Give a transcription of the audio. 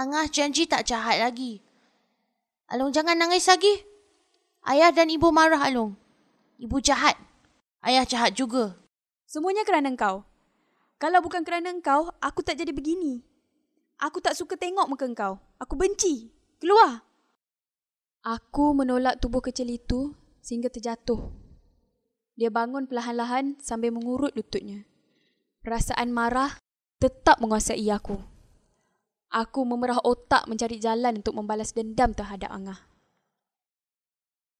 Angah janji tak jahat lagi. Alung jangan nangis lagi. Ayah dan ibu marah Alung. Ibu jahat. Ayah jahat juga. Semuanya kerana engkau. Kalau bukan kerana engkau, aku tak jadi begini. Aku tak suka tengok muka engkau. Aku benci. Keluar. Aku menolak tubuh kecil itu sehingga terjatuh. Dia bangun perlahan-lahan sambil mengurut lututnya. Perasaan marah tetap menguasai aku. Aku memerah otak mencari jalan untuk membalas dendam terhadap Angah.